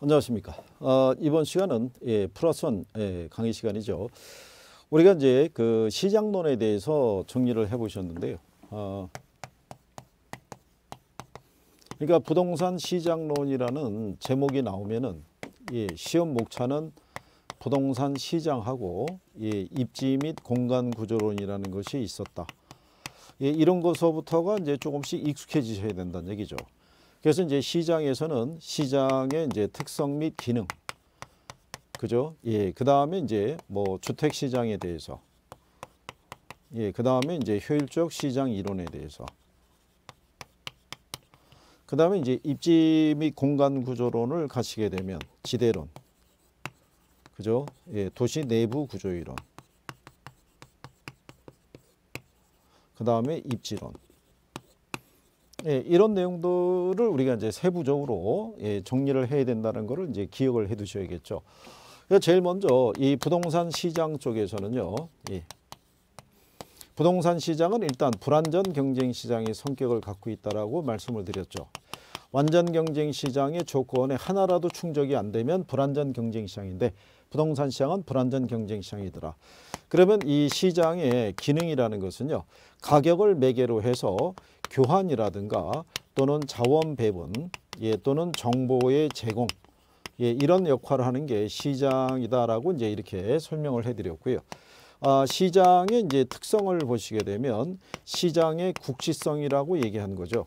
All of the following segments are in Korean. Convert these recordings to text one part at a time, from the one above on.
안녕하십니까. 어, 이번 시간은 예, 플러스 원 예, 강의 시간이죠. 우리가 이제 그 시장론에 대해서 정리를 해보셨는데요. 어, 그러니까 부동산 시장론이라는 제목이 나오면은 예, 시험 목차는 부동산 시장하고 예, 입지 및 공간 구조론이라는 것이 있었다. 예, 이런 것서부터가 이제 조금씩 익숙해지셔야 된다는 얘기죠. 그래서 이제 시장에서는 시장의 이제 특성 및 기능, 그죠? 예, 그 다음에 이제 뭐 주택 시장에 대해서, 예, 그 다음에 이제 효율적 시장 이론에 대해서, 그 다음에 이제 입지 및 공간 구조론을 가시게 되면 지대론, 그죠? 예, 도시 내부 구조 이론, 그 다음에 입지론, 예, 이런 내용들을 우리가 이제 세부적으로 예, 정리를 해야 된다는 것을 이제 기억을 해두셔야겠죠. 제일 먼저 이 부동산 시장 쪽에서는요. 예, 부동산 시장은 일단 불완전 경쟁 시장의 성격을 갖고 있다라고 말씀을 드렸죠. 완전 경쟁 시장의 조건에 하나라도 충족이 안 되면 불완전 경쟁 시장인데 부동산 시장은 불완전 경쟁 시장이더라. 그러면 이 시장의 기능이라는 것은요. 가격을 매개로 해서 교환이라든가 또는 자원 배분 예, 또는 정보의 제공 예, 이런 역할을 하는 게 시장이다라고 이제 이렇게 설명을 해드렸고요. 아, 시장의 이제 특성을 보시게 되면 시장의 국지성이라고 얘기한 거죠.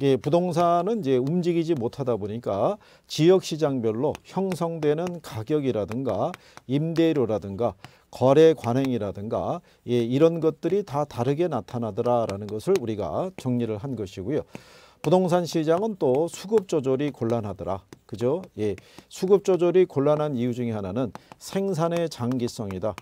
예, 부동산은 이제 움직이지 못하다 보니까 지역 시장별로 형성되는 가격이라든가 임대료라든가 거래 관행이라든가 예, 이런 것들이 다 다르게 나타나더라라는 것을 우리가 정리를 한 것이고요. 부동산 시장은 또 수급 조절이 곤란하더라. 그죠? 예. 수급 조절이 곤란한 이유 중에 하나는 생산의 장기성이다.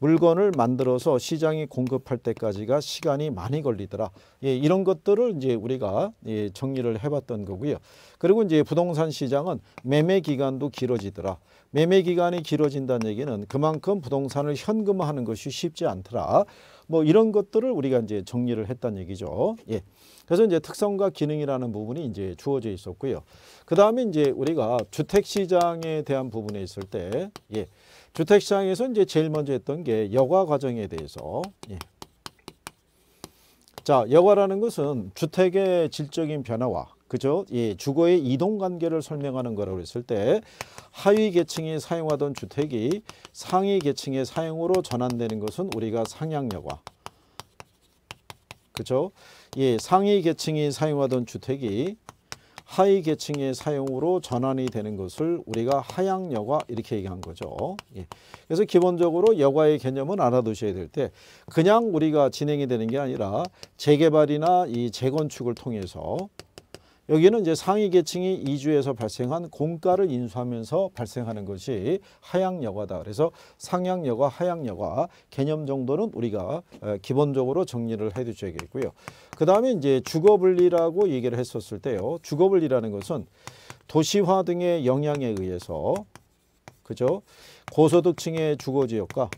물건을 만들어서 시장이 공급할 때까지가 시간이 많이 걸리더라. 예, 이런 것들을 이제 우리가 예, 정리를 해봤던 거고요. 그리고 이제 부동산 시장은 매매 기간도 길어지더라. 매매 기간이 길어진다는 얘기는 그만큼 부동산을 현금화하는 것이 쉽지 않더라. 뭐 이런 것들을 우리가 이제 정리를 했다는 얘기죠. 예. 그래서 이제 특성과 기능이라는 부분이 이제 주어져 있었고요. 그 다음에 이제 우리가 주택시장에 대한 부분에 있을 때, 예, 주택시장에서 이제 제일 먼저 했던 게 여과 과정에 대해서, 예. 자, 여과라는 것은 주택의 질적인 변화와 그죠? 예, 주거의 이동 관계를 설명하는 거라고 했을 때 하위 계층이 사용하던 주택이 상위 계층의 사용으로 전환되는 것은 우리가 상향여과 그죠? 예, 상위 계층이 사용하던 주택이 하위 계층의 사용으로 전환이 되는 것을 우리가 하향 여과 이렇게 얘기한 거죠. 예. 그래서 기본적으로 여과의 개념은 알아두셔야 될 때 그냥 우리가 진행이 되는 게 아니라 재개발이나 이 재건축을 통해서 여기는 이제 상위 계층이 이주에서 발생한 공가를 인수하면서 발생하는 것이 하향여과다. 그래서 상향여과, 하향여과 개념 정도는 우리가 기본적으로 정리를 해두셔야겠고요. 그 다음에 이제 주거분리라고 얘기를 했었을 때요. 주거분리라는 것은 도시화 등의 영향에 의해서 그죠? 고소득층의 주거지역과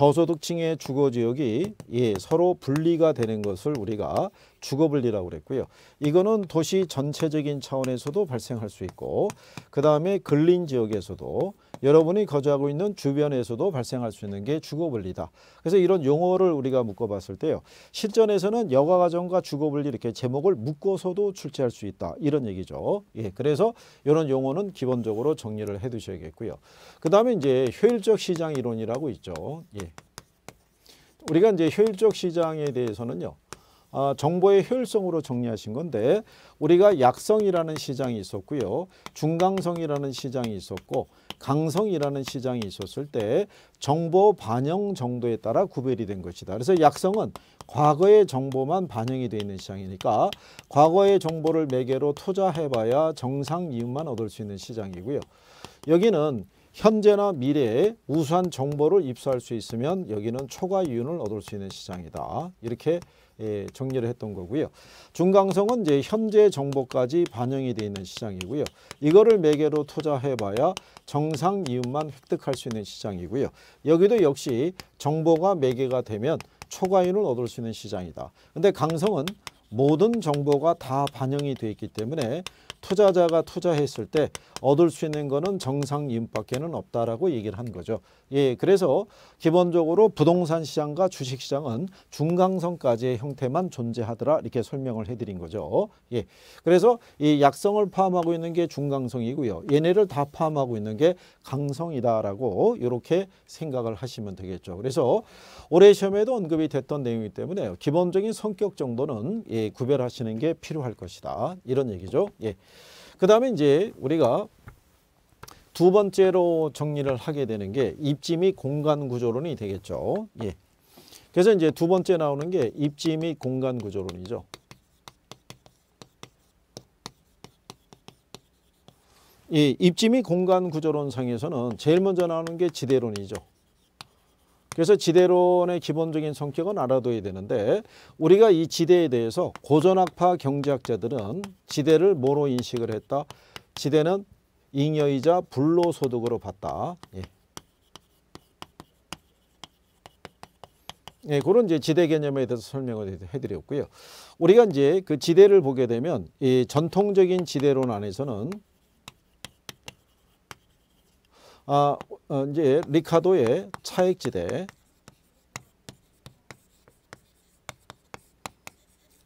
저소득층의 주거 지역이 예, 서로 분리가 되는 것을 우리가 주거분리라고 그랬고요. 이거는 도시 전체적인 차원에서도 발생할 수 있고 그 다음에 근린 지역에서도 여러분이 거주하고 있는 주변에서도 발생할 수 있는 게 주거분리다. 그래서 이런 용어를 우리가 묶어봤을 때요. 실전에서는 여가과정과 주거분리 이렇게 제목을 묶어서도 출제할 수 있다. 이런 얘기죠. 예, 그래서 이런 용어는 기본적으로 정리를 해두셔야겠고요. 그 다음에 이제 효율적 시장 이론이라고 있죠. 예. 우리가 이제 효율적 시장에 대해서는요. 아, 정보의 효율성으로 정리하신 건데 우리가 약성이라는 시장이 있었고요. 중강성이라는 시장이 있었고 강성이라는 시장이 있었을 때 정보 반영 정도에 따라 구별이 된 것이다. 그래서 약성은 과거의 정보만 반영이 되어 있는 시장이니까 과거의 정보를 매개로 투자해봐야 정상 이윤만 얻을 수 있는 시장이고요. 여기는 현재나 미래에 우수한 정보를 입수할 수 있으면 여기는 초과 이윤을 얻을 수 있는 시장이다. 이렇게 예, 정리를 했던 거고요. 중강성은 이제 현재 정보까지 반영이 되어 있는 시장이고요. 이거를 매개로 투자해봐야 정상 이윤만 획득할 수 있는 시장이고요. 여기도 역시 정보가 매개가 되면 초과이을 얻을 수 있는 시장이다. 근데 강성은 모든 정보가 다 반영이 되어 있기 때문에 투자자가 투자했을 때 얻을 수 있는 거는 정상임밖에는 없다라고 얘기를 한 거죠. 예, 그래서 기본적으로 부동산 시장과 주식 시장은 중강성까지의 형태만 존재하더라 이렇게 설명을 해드린 거죠. 예, 그래서 이 약성을 포함하고 있는 게 중강성이고요. 얘네를 다 포함하고 있는 게 강성이다라고 이렇게 생각을 하시면 되겠죠. 그래서 올해 시험에도 언급이 됐던 내용이기 때문에 기본적인 성격 정도는 예, 예, 구별하시는 게 필요할 것이다. 이런 얘기죠. 예. 그 다음에 이제 우리가 두 번째로 정리를 하게 되는 게 입지 및 공간 구조론이 되겠죠. 예. 그래서 이제 두 번째 나오는 게 입지 및 공간 구조론이죠. 이 입지 및 공간 구조론상에서는 제일 먼저 나오는 게 지대론이죠. 그래서 지대론의 기본적인 성격은 알아둬야 되는데 우리가 이 지대에 대해서 고전학파 경제학자들은 지대를 뭐로 인식을 했다? 지대는 잉여이자 불로소득으로 봤다. 예. 예, 그런 이제 지대 개념에 대해서 설명을 해드렸고요. 우리가 이제 그 지대를 보게 되면 이 전통적인 지대론 안에서는 아, 어, 이제 리카도의 차익지대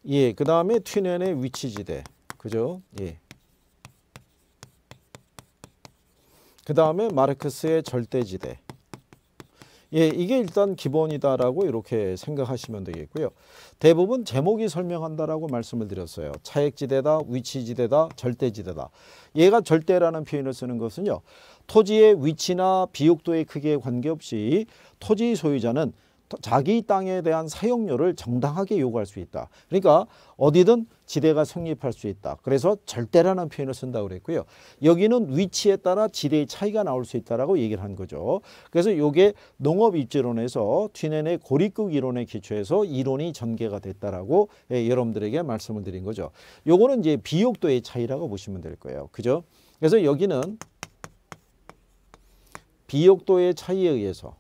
예, 그 다음에 튀넨의 위치지대 그죠? 예. 그 다음에 마르크스의 절대지대 예, 이게 일단 기본이다라고 이렇게 생각하시면 되겠고요. 대부분 제목이 설명한다라고 말씀을 드렸어요. 차액지대다, 위치지대다, 절대지대다. 얘가 절대라는 표현을 쓰는 것은요. 토지의 위치나 비옥도의 크기에 관계없이 토지 소유자는 자기 땅에 대한 사용료를 정당하게 요구할 수 있다. 그러니까 어디든 지대가 성립할 수 있다. 그래서 절대라는 표현을 쓴다고 그랬고요. 여기는 위치에 따라 지대의 차이가 나올 수 있다라고 얘기를 한 거죠. 그래서 이게 농업 입지론에서 튀넨의 고립국 이론에 기초해서 이론이 전개가 됐다라고 예, 여러분들에게 말씀을 드린 거죠. 요거는 이제 비옥도의 차이라고 보시면 될 거예요. 그죠? 그래서 여기는 비옥도의 차이에 의해서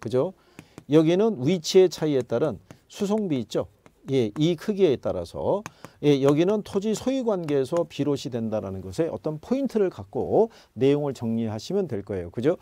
그죠? 여기는 위치의 차이에 따른 수송비 있죠? 예, 이 크기에 따라서 예, 여기는 토지 소유 관계에서 비롯이 된다라는 것에 어떤 포인트를 갖고 내용을 정리하시면 될 거예요. 그죠?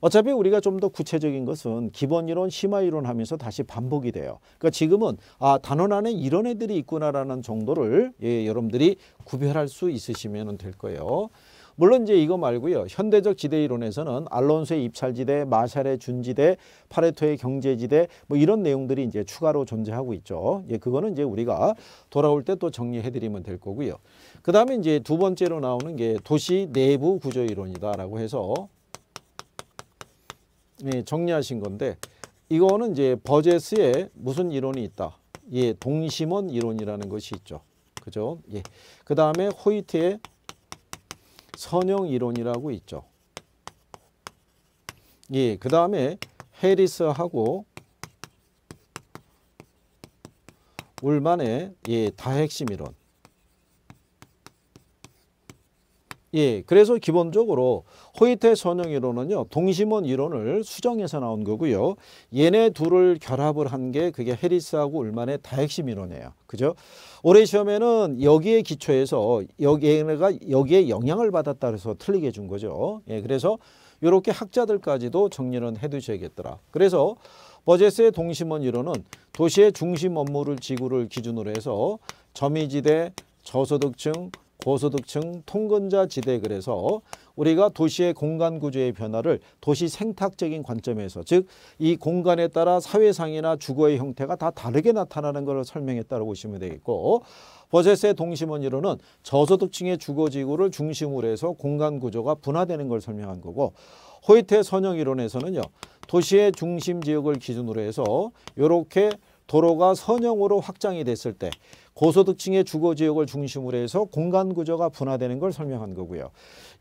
어차피 우리가 좀 더 구체적인 것은 기본 이론, 심화 이론 하면서 다시 반복이 돼요. 그러니까 지금은 아, 단원 안에 이런 애들이 있구나라는 정도를 예, 여러분들이 구별할 수 있으시면 될 거예요. 물론 이제 이거 말고요. 현대적 지대 이론에서는 알론소의 입찰지대, 마샬의 준지대, 파레토의 경제지대 뭐 이런 내용들이 이제 추가로 존재하고 있죠. 예, 그거는 이제 우리가 돌아올 때 또 정리해 드리면 될 거고요. 그다음에 이제 두 번째로 나오는 게 도시 내부 구조 이론이다라고 해서 예, 정리하신 건데 이거는 이제 버제스의 무슨 이론이 있다. 예, 동심원 이론이라는 것이 있죠. 그죠? 예. 그다음에 호이트의 선형 이론이라고 있죠. 예, 그 다음에 해리스하고 울만의 예, 다핵심 이론. 예, 그래서 기본적으로 호이테 선형 이론은요 동심원 이론을 수정해서 나온 거고요. 얘네 둘을 결합을 한 게 그게 해리스하고 울만의 다핵심 이론이에요. 그죠? 올해 시험에는 여기에 기초해서 여기가 에 여기에 영향을 받았다 그래서 틀리게 준 거죠. 예, 그래서 이렇게 학자들까지도 정리는 해두셔야겠더라. 그래서 버제스의 동심원 이론은 도시의 중심 업무를 지구를 기준으로 해서 점이지대, 저소득층, 고소득층 통근자 지대 그래서 우리가 도시의 공간 구조의 변화를 도시 생탁적인 관점에서 즉 이 공간에 따라 사회상이나 주거의 형태가 다 다르게 나타나는 것을 설명했다고 보시면 되겠고 버제스의 동심원이론은 저소득층의 주거지구를 중심으로 해서 공간 구조가 분화되는 걸 설명한 거고 호이테 선형이론에서는요 도시의 중심 지역을 기준으로 해서 이렇게 도로가 선형으로 확장이 됐을 때 고소득층의 주거지역을 중심으로 해서 공간구조가 분화되는 걸 설명한 거고요.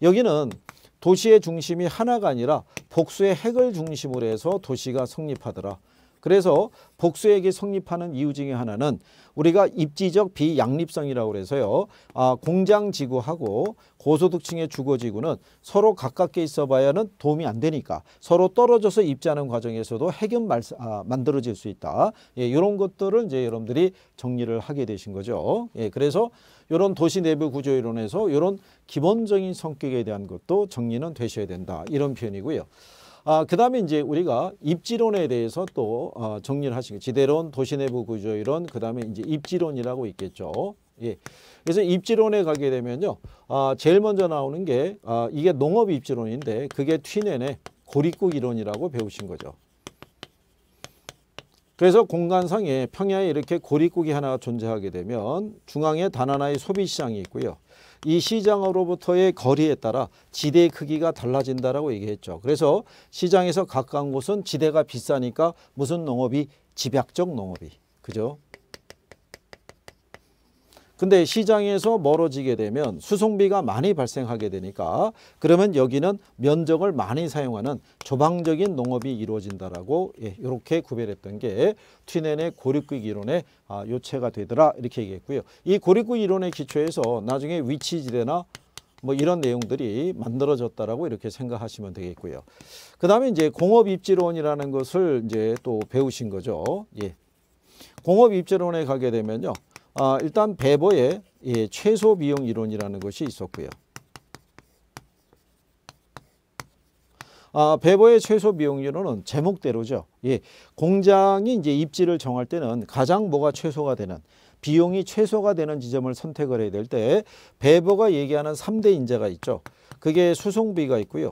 여기는 도시의 중심이 하나가 아니라 복수의 핵을 중심으로 해서 도시가 성립하더라. 그래서 복수에게 성립하는 이유 중에 하나는 우리가 입지적 비양립성이라고 해서요. 아, 공장 지구하고 고소득층의 주거 지구는 서로 가깝게 있어봐야는 도움이 안 되니까 서로 떨어져서 입지하는 과정에서도 핵연 말, 아, 만들어질 수 있다. 예, 이런 것들을 이제 여러분들이 정리를 하게 되신 거죠. 예, 그래서 이런 도시 내부 구조 이론에서 이런 기본적인 성격에 대한 것도 정리는 되셔야 된다. 이런 표현이고요. 아, 그 다음에 이제 우리가 입지론에 대해서 또 어, 정리를 하시고 지대론, 도시내부 구조이론, 그 다음에 이제 입지론이라고 있겠죠. 예. 그래서 입지론에 가게 되면요. 아, 제일 먼저 나오는 게 아, 이게 농업 입지론인데 그게 튀넨의 고립국 이론이라고 배우신 거죠. 그래서 공간상에 평야에 이렇게 고립국이 하나 존재하게 되면 중앙에 단 하나의 소비시장이 있고요. 이 시장으로부터의 거리에 따라 지대의 크기가 달라진다라고 얘기했죠. 그래서 시장에서 가까운 곳은 지대가 비싸니까 무슨 농업이 집약적 농업이 그죠? 근데 시장에서 멀어지게 되면 수송비가 많이 발생하게 되니까 그러면 여기는 면적을 많이 사용하는 조방적인 농업이 이루어진다라고 예, 이렇게 구별했던 게 튀넨의 고립구 이론의 아, 요체가 되더라 이렇게 얘기했고요. 이고립구 이론의 기초에서 나중에 위치지대나 뭐 이런 내용들이 만들어졌다라고 이렇게 생각하시면 되겠고요. 그 다음에 이제 공업 입지론이라는 것을 이제 또 배우신 거죠. 예. 공업 입지론에 가게 되면요. 아, 일단 베버의 예, 최소 비용 이론이라는 것이 있었고요. 아, 베버의 최소 비용률은 제목대로죠. 예, 공장이 이제 입지를 정할 때는 가장 뭐가 최소가 되는 비용이 최소가 되는 지점을 선택을 해야 될 때 베버가 얘기하는 삼대 인자가 있죠. 그게 수송비가 있고요.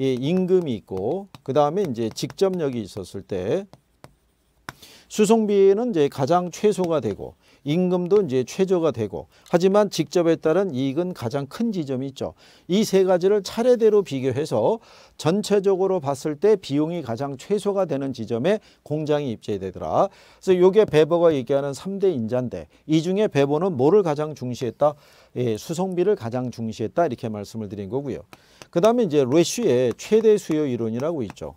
예, 임금이 있고 그다음에 이제 직접력이 있었을 때 수송비는 이제 가장 최소가 되고 임금도 이제 최저가 되고 하지만 직접에 따른 이익은 가장 큰 지점이 있죠. 이 세 가지를 차례대로 비교해서 전체적으로 봤을 때 비용이 가장 최소가 되는 지점에 공장이 입재되더라. 그래서 요게 베버가 얘기하는 3대 인자인데 이 중에 베버는 뭐를 가장 중시했다? 예, 수송비를 가장 중시했다 이렇게 말씀을 드린 거고요. 그 다음에 이제 레쉬의 최대 수요 이론이라고 있죠.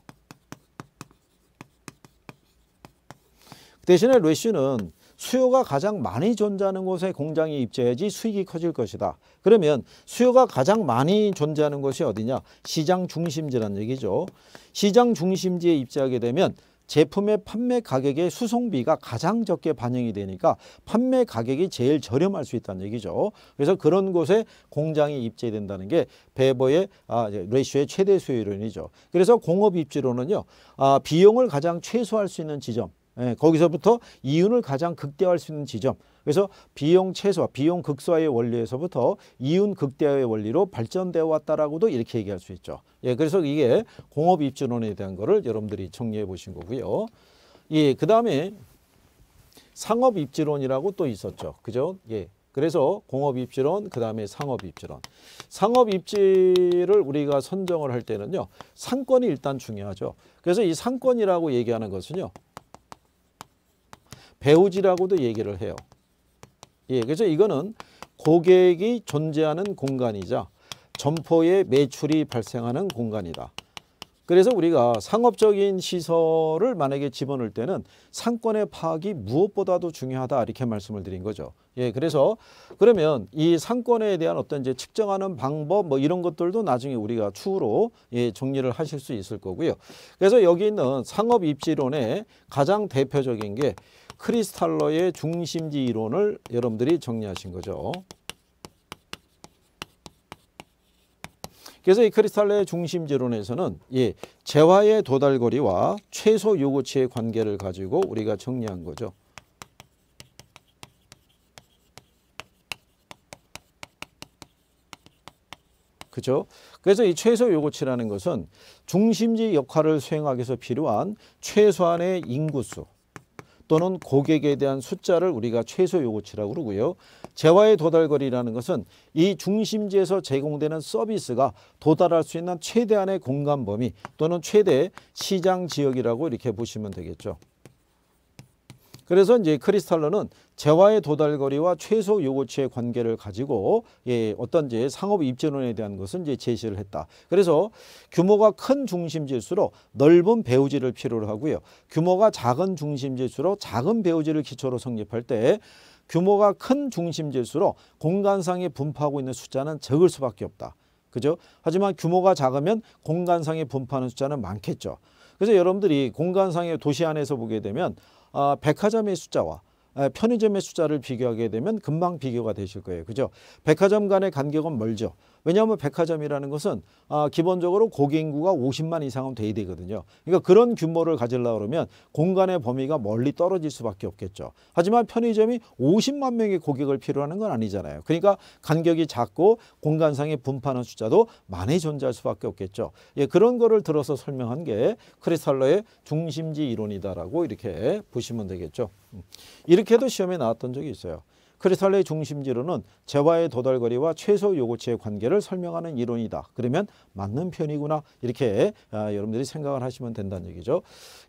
그 대신에 레쉬는 수요가 가장 많이 존재하는 곳에 공장이 입주해야지 수익이 커질 것이다. 그러면 수요가 가장 많이 존재하는 곳이 어디냐? 시장 중심지란 얘기죠. 시장 중심지에 입주하게 되면 제품의 판매 가격의 수송비가 가장 적게 반영이 되니까 판매 가격이 제일 저렴할 수 있다는 얘기죠. 그래서 그런 곳에 공장이 입재된다는 게 베버의 아, 레이쇼의 최대 수요이론이죠. 그래서 공업 입지로는요. 아, 비용을 가장 최소화할 수 있는 지점 예, 거기서부터 이윤을 가장 극대화할 수 있는 지점. 그래서 비용 최소화, 비용 극소화의 원리에서부터 이윤 극대화의 원리로 발전되어 왔다라고도 이렇게 얘기할 수 있죠. 예, 그래서 이게 공업 입주론에 대한 거를 여러분들이 정리해 보신 거고요. 예, 그다음에 상업 입지론이라고 또 있었죠. 그죠? 예. 그래서 공업 입지론, 그다음에 상업 입지론. 상업 입지를 우리가 선정을 할 때는요. 상권이 일단 중요하죠. 그래서 이 상권이라고 얘기하는 것은요. 배우지라고도 얘기를 해요. 예, 그래서 이거는 고객이 존재하는 공간이자 점포의 매출이 발생하는 공간이다. 그래서 우리가 상업적인 시설을 만약에 집어넣을 때는 상권의 파악이 무엇보다도 중요하다 이렇게 말씀을 드린 거죠. 예, 그래서 그러면 이 상권에 대한 어떤 이제 측정하는 방법 뭐 이런 것들도 나중에 우리가 추후로 예, 정리를 하실 수 있을 거고요. 그래서 여기 있는 상업 입지론의 가장 대표적인 게 크리스탈러의 중심지 이론을 여러분들이 정리하신 거죠. 그래서 이 크리스탈러의 중심지론에서는 예, 재화의 도달거리와 최소 요구치의 관계를 가지고 우리가 정리한 거죠. 그죠? 그래서 이 최소 요구치라는 것은 중심지 역할을 수행하기 위해서 필요한 최소한의 인구수 또는 고객에 대한 숫자를 우리가 최소 요구치라고 그러고요. 재화의 도달거리라는 것은 이 중심지에서 제공되는 서비스가 도달할 수 있는 최대한의 공간 범위 또는 최대 시장 지역이라고 이렇게 보시면 되겠죠. 그래서 이제 크리스탈러는 재화의 도달거리와 최소 요구치의 관계를 가지고 예, 어떤 이 상업 입지론에 대한 것은 이제 제시를 했다. 그래서 규모가 큰 중심지일수록 넓은 배우지를 필요로 하고요. 규모가 작은 중심지일수록 작은 배우지를 기초로 성립할 때 규모가 큰 중심지일수록 공간상에 분포하고 있는 숫자는 적을 수밖에 없다. 그죠? 하지만 규모가 작으면 공간상에 분포하는 숫자는 많겠죠. 그래서 여러분들이 공간상의 도시 안에서 보게 되면 아, 백화점의 숫자와 아, 편의점의 숫자를 비교하게 되면 금방 비교가 되실 거예요. 그죠? 백화점 간의 간격은 멀죠. 왜냐하면 백화점이라는 것은 아, 기본적으로 고객 인구가 50만 이상은 돼야 되거든요. 그러니까 그런 규모를 가질려 그러면 공간의 범위가 멀리 떨어질 수밖에 없겠죠. 하지만 편의점이 50만 명의 고객을 필요하는 건 아니잖아요. 그러니까 간격이 작고 공간상의 분파는 숫자도 많이 존재할 수밖에 없겠죠. 예, 그런 거를 들어서 설명한 게 크리스탈러의 중심지 이론이다라고 이렇게 보시면 되겠죠. 음. 이렇게 해도 시험에 나왔던 적이 있어요. 크리스탈의 중심지로는 재화의 도달거리와 최소 요구치의 관계를 설명하는 이론이다. 그러면 맞는 편이구나 이렇게 아, 여러분들이 생각을 하시면 된다는 얘기죠.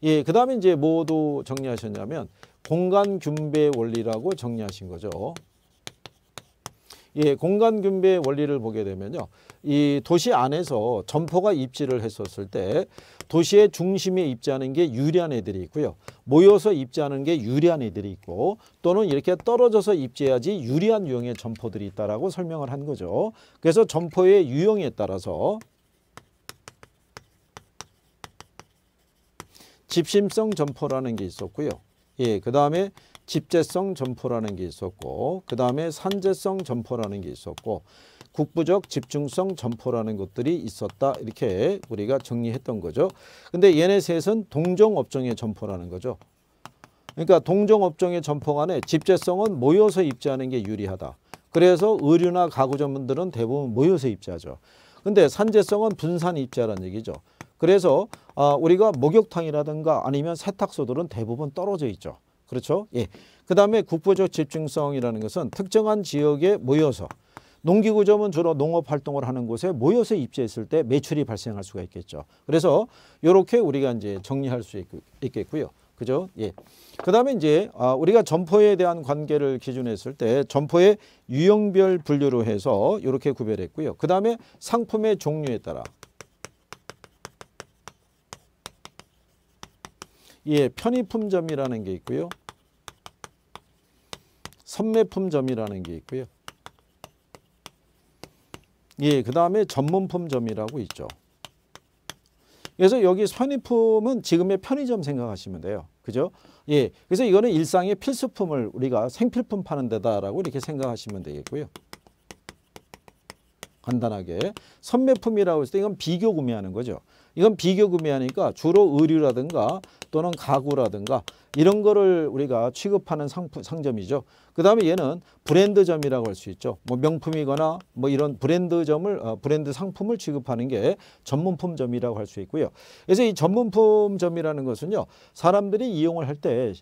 예, 그 다음에 이제 뭐도 정리하셨냐면 공간 균배 원리라고 정리하신 거죠. 예, 공간 균배 원리를 보게 되면요. 이 도시 안에서 점포가 입지를 했었을 때 도시의 중심에 입지하는 게 유리한 애들이 있고요. 모여서 입지하는 게 유리한 애들이 있고 또는 이렇게 떨어져서 입지해야지 유리한 유형의 점포들이 있다라고 설명을 한 거죠. 그래서 점포의 유형에 따라서 집심성 점포라는 게 있었고요. 예, 그다음에 집재성 점포라는 게 있었고 그다음에 산재성 점포라는 게 있었고 국부적 집중성 점포라는 것들이 있었다 이렇게 우리가 정리했던 거죠. 근데 얘네 셋은 동종업종의 점포라는 거죠. 그러니까 동종업종의 점포 간에 집재성은 모여서 입지하는 게 유리하다. 그래서 의류나 가구 전문들은 대부분 모여서 입지하죠. 근데 산재성은 분산 입지하라는 얘기죠. 그래서 아, 우리가 목욕탕이라든가 아니면 세탁소들은 대부분 떨어져 있죠. 그렇죠? 예. 그 다음에 국부적 집중성이라는 것은 특정한 지역에 모여서 농기구점은 주로 농업 활동을 하는 곳에 모여서 입주했을 때 매출이 발생할 수가 있겠죠. 그래서 이렇게 우리가 이제 정리할 수 있, 겠고요 그죠? 예. 그다음에 이제 아, 우리가 점포에 대한 관계를 기준했을 때 점포의 유형별 분류로 해서 이렇게 구별했고요. 그다음에 상품의 종류에 따라 예, 편의품점이라는 게 있고요. 선매품점이라는 게 있고요. 예, 그 다음에 전문품점이라고 있죠. 그래서 여기 편의품은 지금의 편의점 생각하시면 돼요. 그죠? 예, 그래서 이거는 일상의 필수품을 우리가 생필품 파는 데다라고 이렇게 생각하시면 되겠고요. 간단하게 선매품이라고 했을 때 이건 비교 구매하는 거죠. 이건 비교금이하니까 주로 의류라든가 또는 가구라든가 이런 거를 우리가 취급하는 상품, 상점이죠. 그 다음에 얘는 브랜드점이라고 할 수 있죠. 뭐 명품이거나 뭐 이런 브랜드점을 어, 브랜드 상품을 취급하는 게 전문품점이라고 할 수 있고요. 그래서 이 전문품점이라는 것은요. 사람들이 이용을 할때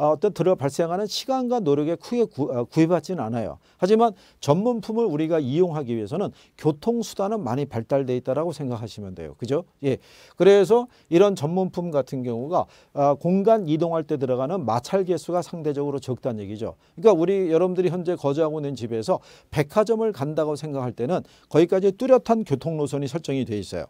아, 어떤 들어 발생하는 시간과 노력에 크게 구입하지는 아, 않아요. 하지만 전문품을 우리가 이용하기 위해서는 교통수단은 많이 발달돼 있다라고 생각하시면 돼요. 그죠? 예. 그래서 이런 전문품 같은 경우가 아, 공간 이동할 때 들어가는 마찰 개수가 상대적으로 적다는 얘기죠. 그러니까 우리 여러분들이 현재 거주하고 있는 집에서 백화점을 간다고 생각할 때는 거기까지 뚜렷한 교통노선이 설정이 돼 있어요.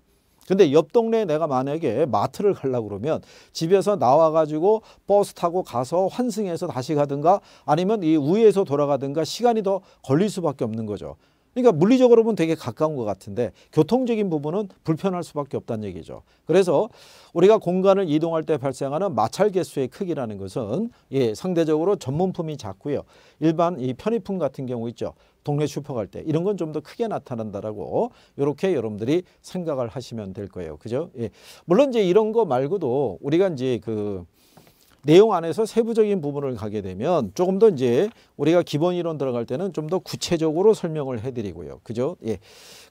근데 옆 동네 에 내가 만약에 마트를 가려고 그러면 집에서 나와가지고 버스 타고 가서 환승해서 다시 가든가 아니면 이위에서 돌아가든가 시간이 더 걸릴 수밖에 없는 거죠. 그러니까 물리적으로 보면 되게 가까운 것 같은데 교통적인 부분은 불편할 수밖에 없다는 얘기죠. 그래서 우리가 공간을 이동할 때 발생하는 마찰 개수의 크기라는 것은 예, 상대적으로 전문품이 작고요. 일반 이 편의품 같은 경우 있죠. 동네 슈퍼 갈 때 이런 건 좀 더 크게 나타난다라고 이렇게 여러분들이 생각을 하시면 될 거예요. 그죠? 예. 물론 이제 이런 거 말고도 우리가 이제 그 내용 안에서 세부적인 부분을 가게 되면 조금 더 이제 우리가 기본 이론 들어갈 때는 좀 더 구체적으로 설명을 해드리고요. 그죠? 예.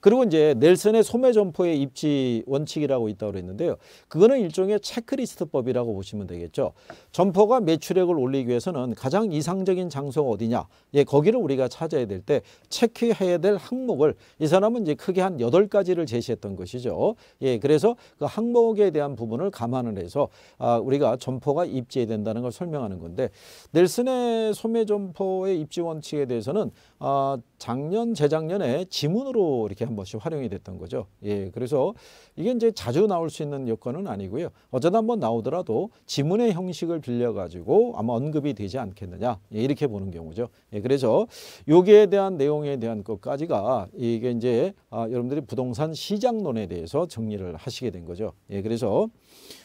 그리고 이제 넬슨의 소매 점포의 입지 원칙이라고 있다고 그랬는데요. 그거는 일종의 체크리스트법이라고 보시면 되겠죠. 점포가 매출액을 올리기 위해서는 가장 이상적인 장소가 어디냐. 예, 거기를 우리가 찾아야 될 때 체크해야 될 항목을 이 사람은 이제 크게 한 여덟 가지를 제시했던 것이죠. 예, 그래서 그 항목에 대한 부분을 감안을 해서 아, 우리가 점포가 입지 입지야 된다는 걸 설명하는 건데 넬슨의 소매 점퍼의 입지 원칙에 대해서는 아, 작년 재작년에 지문으로 이렇게 한 번씩 활용이 됐던 거죠. 예, 그래서 이게 이제 자주 나올 수 있는 여건은 아니고요. 어쩌다 한 번 나오더라도 지문의 형식을 빌려가지고 아마 언급이 되지 않겠느냐 예, 이렇게 보는 경우죠. 예, 그래서 여기에 대한 내용에 대한 것까지가 이게 이제 아, 여러분들이 부동산 시장론에 대해서 정리를 하시게 된 거죠. 예, 그래서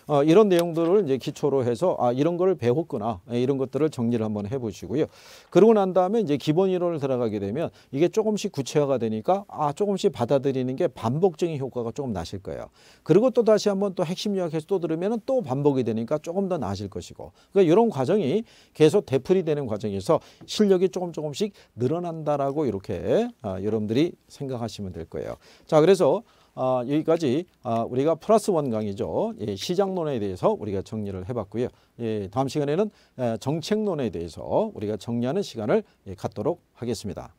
어, 이런 내용들을 이제 기초로 해서 아 이런 거를 배웠구나 예, 이런 것들을 정리를 한번 해보시고요. 그러고 난 다음에 이제 기본 이론을 들어가게 되면 이게 조금씩 구체화가 되니까 아 조금씩 받아들이는 게 반복적인 효과가 조금 나실 거예요. 그리고 또 다시 한번 또 핵심 요약해서 또 들으면 또 반복이 되니까 조금 더 나아질 것이고 그러니까 이런 과정이 계속 되풀이 되는 과정에서 실력이 조금 조금씩 늘어난다라고 이렇게 아, 여러분들이 생각하시면 될 거예요. 자 그래서 아, 여기까지 아, 우리가 플러스 원 강의죠. 예, 시장론에 대해서 우리가 정리를 해봤고요. 예, 다음 시간에는 예, 정책론에 대해서 우리가 정리하는 시간을 예, 갖도록 하겠습니다.